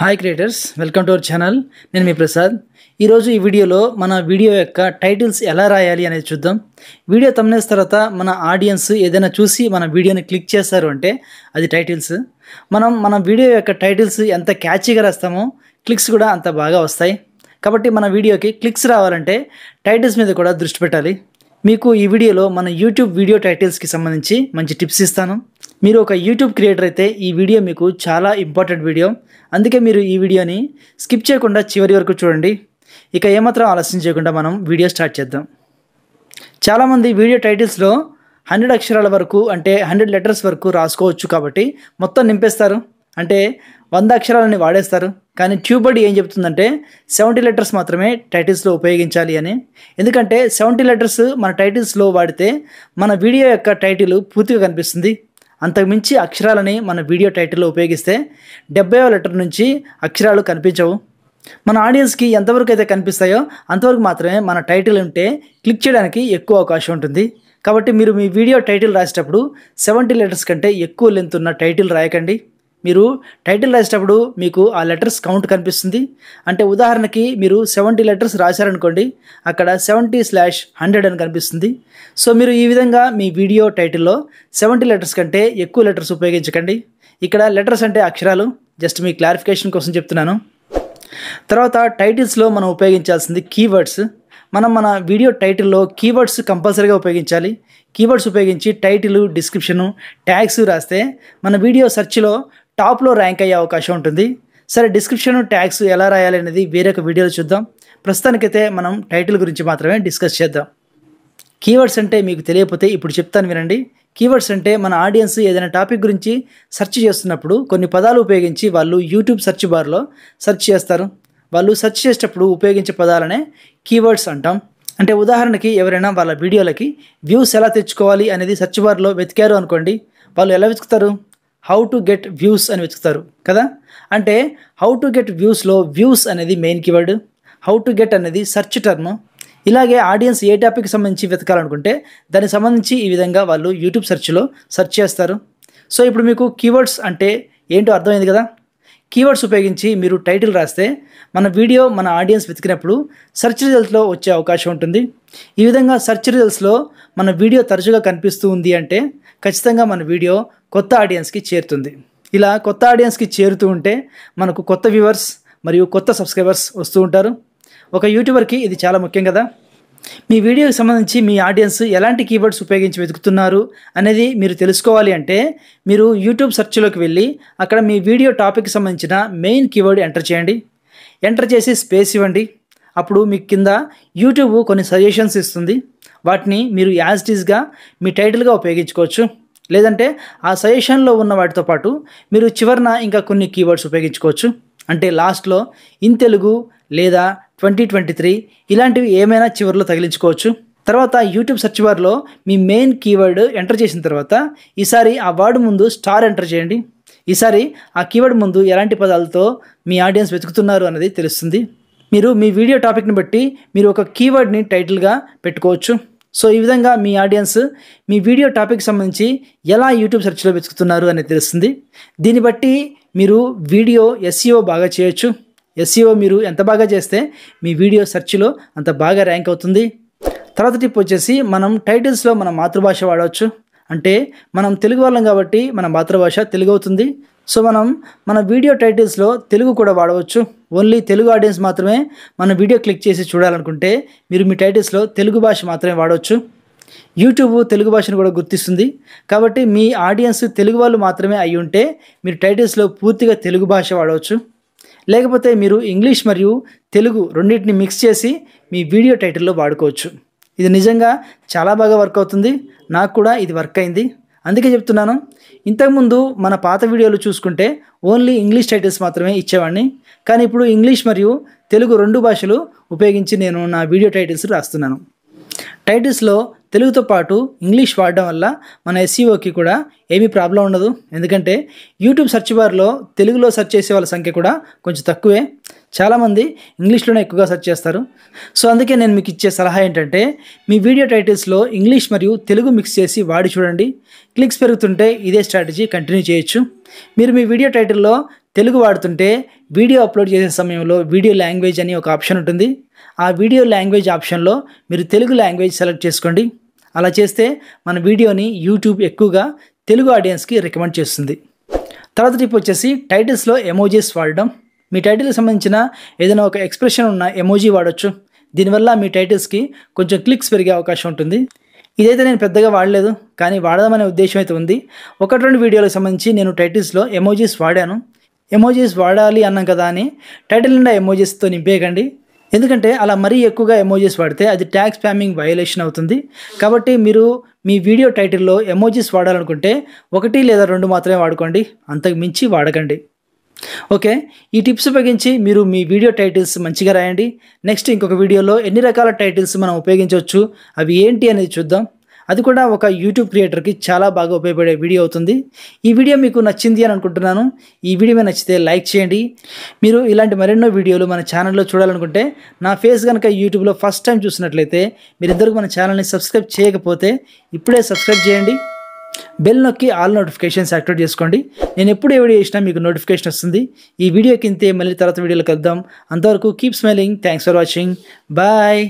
hi creators welcome to our channel నేను మీ ప్రసాద్ ఈరోజు ఈ వీడియోలో మన వీడియో యొక్క టైటిల్స్ ఎలా రాయాలి అనేది చూద్దాం వీడియో తమ్మేస్ తర్వాత మన ఆడియన్స్ ఏదైనా చూసి మన వీడియోని క్లిక్ చేస్తారు అంటే అది టైటిల్స్ మనం మన వీడియో యొక్క టైటిల్స్ ఎంత క్యాచీగా రాస్తామో క్లిక్స్ కూడా అంత బాగా వస్తాయి కాబట్టి మన వీడియోకి క్లిక్స్ రావాలంటే టైటిల్స్ మీద కూడా దృష్టి పెట్టాలి మీకు ఈ వీడియోలో మన యూట్యూబ్ వీడియో టైటిల్స్కి సంబంధించి మంచి టిప్స్ ఇస్తాను మీరు ఒక యూట్యూబ్ క్రియేటర్ అయితే ఈ వీడియో మీకు చాలా ఇంపార్టెంట్ వీడియో అందుకే మీరు ఈ వీడియోని స్కిప్ చేయకుండా చివరి వరకు చూడండి ఇక ఏమాత్రం ఆలస్యం చేయకుండా మనం వీడియో స్టార్ట్ చేద్దాం చాలామంది వీడియో టైటిల్స్లో హండ్రెడ్ అక్షరాల వరకు అంటే హండ్రెడ్ లెటర్స్ వరకు రాసుకోవచ్చు కాబట్టి మొత్తం నింపేస్తారు అంటే వంద అక్షరాలని వాడేస్తారు కానీ ట్యూబడి ఏం చెప్తుందంటే సెవెంటీ లెటర్స్ మాత్రమే టైటిల్స్లో ఉపయోగించాలి అని ఎందుకంటే సెవెంటీ లెటర్స్ మన టైటిల్స్లో వాడితే మన వీడియో యొక్క టైటిల్ పూర్తిగా కనిపిస్తుంది అంతకుమించి అక్షరాలని మన వీడియో టైటిల్లో ఉపయోగిస్తే డెబ్బై లెటర్ నుంచి అక్షరాలు కనిపించవు మన ఆడియన్స్కి ఎంతవరకు అయితే కనిపిస్తాయో అంతవరకు మాత్రమే మన టైటిల్ ఉంటే క్లిక్ చేయడానికి ఎక్కువ అవకాశం ఉంటుంది కాబట్టి మీరు మీ వీడియో టైటిల్ రాసేటప్పుడు సెవెంటీ లెటర్స్ కంటే ఎక్కువ లెంత్ ఉన్న టైటిల్ రాయకండి మీరు టైటిల్ రాసేటప్పుడు మీకు ఆ లెటర్స్ కౌంట్ కనిపిస్తుంది అంటే ఉదాహరణకి మీరు సెవెంటీ లెటర్స్ రాశారనుకోండి అక్కడ సెవెంటీ స్లాష్ హండ్రెడ్ అని కనిపిస్తుంది సో మీరు ఈ విధంగా మీ వీడియో టైటిల్లో సెవెంటీ లెటర్స్ కంటే ఎక్కువ లెటర్స్ ఉపయోగించకండి ఇక్కడ లెటర్స్ అంటే అక్షరాలు జస్ట్ మీ క్లారిఫికేషన్ కోసం చెప్తున్నాను తర్వాత టైటిల్స్లో మనం ఉపయోగించాల్సింది కీవర్డ్స్ మనం మన వీడియో టైటిల్లో కీవర్డ్స్ కంపల్సరీగా ఉపయోగించాలి కీవర్డ్స్ ఉపయోగించి టైటిల్ డిస్క్రిప్షను ట్యాగ్స్ రాస్తే మన వీడియో సెర్చ్లో టాప్లో ర్యాంక్ అయ్యే అవకాశం ఉంటుంది సరే డిస్క్రిప్షన్ ట్యాగ్స్ ఎలా రాయాలి అనేది వేరొక వీడియోలో చూద్దాం ప్రస్తుతానికైతే మనం టైటిల్ గురించి మాత్రమే డిస్కస్ చేద్దాం కీవర్డ్స్ అంటే మీకు తెలియకపోతే ఇప్పుడు చెప్తాను వినండి కీవర్డ్స్ అంటే మన ఆడియన్స్ ఏదైనా టాపిక్ గురించి సెర్చ్ చేస్తున్నప్పుడు కొన్ని పదాలు ఉపయోగించి వాళ్ళు యూట్యూబ్ సెర్చ్ బార్లో సెర్చ్ చేస్తారు వాళ్ళు సెర్చ్ చేసేటప్పుడు ఉపయోగించే పదాలనే కీవర్డ్స్ అంటాం అంటే ఉదాహరణకి ఎవరైనా వాళ్ళ వీడియోలకి వ్యూస్ ఎలా తెచ్చుకోవాలి అనేది సెర్చ్ బార్లో వెతికారు అనుకోండి వాళ్ళు ఎలా వెతుకుతారు హౌ టు గెట్ వ్యూస్ అని వెతుకుతారు కదా అంటే హౌ టు గెట్ వ్యూస్లో వ్యూస్ అనేది main keyword how to get అనేది సెర్చ్ టర్మ్ ఇలాగే ఆడియన్స్ ఏ టాపిక్కి సంబంధించి వెతకాలనుకుంటే దానికి సంబంధించి ఈ విధంగా వాళ్ళు యూట్యూబ్ సెర్చ్లో సెర్చ్ చేస్తారు సో ఇప్పుడు మీకు కీవర్డ్స్ అంటే ఏంటో అర్థమైంది కదా కీవర్డ్స్ ఉపయోగించి మీరు టైటిల్ రాస్తే మన వీడియో మన ఆడియన్స్ వెతికినప్పుడు సెర్చ్ రిజల్ట్స్లో వచ్చే అవకాశం ఉంటుంది ఈ విధంగా సెర్చ్ రిజల్ట్స్లో మన వీడియో తరచుగా కనిపిస్తూ ఉంది అంటే ఖచ్చితంగా మన వీడియో కొత్త ఆడియన్స్కి చేరుతుంది ఇలా కొత్త ఆడియన్స్కి చేరుతూ ఉంటే మనకు కొత్త వ్యూవర్స్ మరియు కొత్త సబ్స్క్రైబర్స్ వస్తూ ఉంటారు ఒక యూట్యూబర్కి ఇది చాలా ముఖ్యం కదా మీ వీడియోకి సంబంధించి మీ ఆడియన్స్ ఎలాంటి కీవర్డ్స్ ఉపయోగించి వెతుకుతున్నారు అనేది మీరు తెలుసుకోవాలి అంటే మీరు యూట్యూబ్ సెర్చ్లోకి వెళ్ళి అక్కడ మీ వీడియో టాపిక్కి సంబంధించిన మెయిన్ కీవర్డ్ ఎంటర్ చేయండి ఎంటర్ చేసి స్పేస్ ఇవ్వండి అప్పుడు మీకు కింద యూట్యూబ్ కొన్ని సజెషన్స్ ఇస్తుంది వాటిని మీరు యాజ్ టీజ్గా మీ టైటిల్గా ఉపయోగించుకోవచ్చు లేదంటే ఆ సజెషన్లో ఉన్న వాటితో పాటు మీరు చివరిన ఇంకా కొన్ని కీవర్డ్స్ ఉపయోగించుకోవచ్చు అంటే లాస్ట్లో ఇన్ తెలుగు లేదా ట్వంటీ ట్వంటీ త్రీ ఇలాంటివి ఏమైనా చివరిలో తగిలించుకోవచ్చు తర్వాత యూట్యూబ్ సెర్చ్ బార్లో మీ మెయిన్ కీవర్డ్ ఎంటర్ చేసిన తర్వాత ఈసారి ఆ వర్డ్ ముందు స్టార్ ఎంటర్ చేయండి ఈసారి ఆ కీవర్డ్ ముందు ఎలాంటి పదాలతో మీ ఆడియన్స్ వెతుకుతున్నారు అన్నది తెలుస్తుంది మీరు మీ వీడియో టాపిక్ని బట్టి మీరు ఒక కీవర్డ్ని టైటిల్గా పెట్టుకోవచ్చు సో ఈ విధంగా మీ ఆడియన్స్ మీ వీడియో టాపిక్ సంబంధించి ఎలా యూట్యూబ్ సెర్చ్లో వెతుకుతున్నారు అనేది తెలుస్తుంది దీన్ని బట్టి మీరు వీడియో ఎస్ఈఓ e బాగా చేయొచ్చు ఎస్ఈఓ e మీరు ఎంత బాగా చేస్తే మీ వీడియో సెర్చ్లో అంత బాగా ర్యాంక్ అవుతుంది తర్వాత టిప్ వచ్చేసి మనం టైటిల్స్లో మన మాతృభాష వాడవచ్చు అంటే మనం తెలుగు వాళ్ళం కాబట్టి మన మాతృభాష తెలుగు అవుతుంది సో మనం మన వీడియో టైటిల్స్లో తెలుగు కూడా వాడవచ్చు ఓన్లీ తెలుగు ఆడియన్స్ మాత్రమే మన వీడియో క్లిక్ చేసి చూడాలనుకుంటే మీరు మీ టైటిల్స్లో తెలుగు భాష మాత్రమే వాడవచ్చు యూట్యూబ్ తెలుగు భాషను కూడా గుర్తిస్తుంది కాబట్టి మీ ఆడియన్స్ తెలుగు వాళ్ళు మాత్రమే అయి ఉంటే మీరు టైటిల్స్లో పూర్తిగా తెలుగు భాష వాడవచ్చు లేకపోతే మీరు ఇంగ్లీష్ మరియు తెలుగు రెండింటిని మిక్స్ చేసి మీ వీడియో టైటిల్లో వాడుకోవచ్చు ఇది నిజంగా చాలా బాగా వర్క్ అవుతుంది నాకు కూడా ఇది వర్క్ అయింది అందుకే చెప్తున్నాను ఇంతకుముందు మన పాత వీడియోలు చూసుకుంటే ఓన్లీ ఇంగ్లీష్ టైటిల్స్ మాత్రమే ఇచ్చేవాడిని కానీ ఇప్పుడు ఇంగ్లీష్ మరియు తెలుగు రెండు భాషలు ఉపయోగించి నేను నా వీడియో టైటిల్స్ రాస్తున్నాను టైటిల్స్లో తెలుగుతో పాటు ఇంగ్లీష్ వాడడం వల్ల మన ఎస్సీఓకి e కూడా ఏమీ ప్రాబ్లం ఉండదు ఎందుకంటే యూట్యూబ్ సెర్చ్ బార్లో తెలుగులో సెర్చ్ చేసే వాళ్ళ సంఖ్య కూడా కొంచెం తక్కువే చాలామంది ఇంగ్లీష్లోనే ఎక్కువగా సెర్చ్ చేస్తారు సో అందుకే నేను మీకు ఇచ్చే సలహా ఏంటంటే మీ వీడియో టైటిల్స్లో ఇంగ్లీష్ మరియు తెలుగు మిక్స్ చేసి వాడి చూడండి క్లిక్స్ పెరుగుతుంటే ఇదే స్ట్రాటజీ కంటిన్యూ చేయొచ్చు మీరు మీ వీడియో టైటిల్లో తెలుగు వాడుతుంటే వీడియో అప్లోడ్ చేసే సమయంలో వీడియో లాంగ్వేజ్ అని ఒక ఆప్షన్ ఉంటుంది ఆ వీడియో లాంగ్వేజ్ ఆప్షన్లో మీరు తెలుగు లాంగ్వేజ్ సెలెక్ట్ చేసుకోండి అలా చేస్తే మన వీడియోని యూట్యూబ్ ఎక్కువగా తెలుగు ఆడియన్స్కి రికమెండ్ చేస్తుంది తర్వాత టిప్ వచ్చేసి టైటిల్స్లో ఎమోజీస్ వాడడం మీ టైటిల్కి సంబంధించిన ఏదైనా ఒక ఎక్స్ప్రెషన్ ఉన్న ఎమోజీ వాడచ్చు దీనివల్ల మీ టైటిల్స్కి కొంచెం క్లిక్స్ పెరిగే అవకాశం ఉంటుంది ఇదైతే నేను పెద్దగా వాడలేదు కానీ వాడదామనే ఉద్దేశం అయితే ఉంది ఒకటి రెండు వీడియోలకు సంబంధించి నేను టైటిల్స్లో ఎమోజీస్ వాడాను ఎమోజీస్ వాడాలి అన్నాం కదా అని టైటిల్ నిండా ఎమోజీస్తో నింపేయకండి ఎందుకంటే అలా మరీ ఎక్కువగా ఎమోజీస్ వాడితే అది ట్యాక్స్ స్పామింగ్ వయలేషన్ అవుతుంది కాబట్టి మీరు మీ వీడియో టైటిల్లో ఎమోజీస్ వాడాలనుకుంటే ఒకటి లేదా రెండు మాత్రమే వాడుకోండి అంతకు మించి వాడకండి ఓకే ఈ టిప్స్ ఉపయోగించి మీరు మీ వీడియో టైటిల్స్ మంచిగా రాయండి నెక్స్ట్ ఇంకొక వీడియోలో ఎన్ని రకాల టైటిల్స్ మనం ఉపయోగించవచ్చు అవి ఏంటి అనేది చూద్దాం అది కూడా ఒక యూట్యూబ్ క్రియేటర్కి చాలా బాగా ఉపయోగపడే వీడియో అవుతుంది ఈ వీడియో మీకు నచ్చింది అని అనుకుంటున్నాను ఈ వీడియో నచ్చితే లైక్ చేయండి మీరు ఇలాంటి మరెన్నో వీడియోలు మన ఛానల్లో చూడాలనుకుంటే నా ఫేస్ కనుక యూట్యూబ్లో ఫస్ట్ టైం చూసినట్లయితే మీరిద్దరికి మన ఛానల్ని సబ్స్క్రైబ్ చేయకపోతే ఇప్పుడే సబ్స్క్రైబ్ చేయండి బెల్ నొక్కి ఆల్ నోటిఫికేషన్స్ యాక్టివేట్ చేసుకోండి నేను ఎప్పుడు ఏ వీడియో చేసినా మీకు నోటిఫికేషన్ వస్తుంది ఈ వీడియో ఇంతే మళ్ళీ తర్వాత వీడియోలో కలుద్దాం అంతవరకు keep smiling thanks for watching bye